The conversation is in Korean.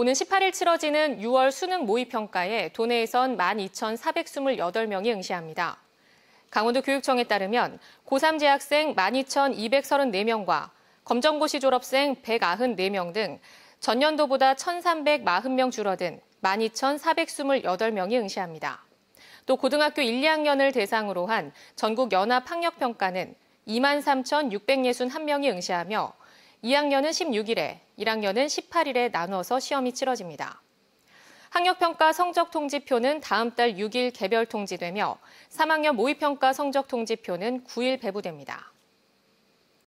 오는 18일 치러지는 6월 수능 모의평가에 도내에선 12,428명이 응시합니다. 강원도 교육청에 따르면 고3 재학생 12,234명과 검정고시 졸업생 194명 등 전년도보다 1,340명 줄어든 12,428명이 응시합니다. 또 고등학교 1, 2학년을 대상으로 한 전국 연합 학력평가는 23,661명이 응시하며 2학년은 16일에, 1학년은 18일에 나눠서 시험이 치러집니다. 학력평가 성적 통지표는 다음 달 6일 개별 통지되며 3학년 모의평가 성적 통지표는 9일 배부됩니다.